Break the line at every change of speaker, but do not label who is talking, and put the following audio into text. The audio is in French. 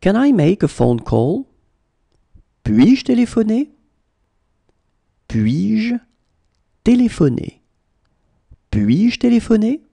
Can I make a phone call? Puis-je téléphoner? Puis-je téléphoner? Puis-je téléphoner?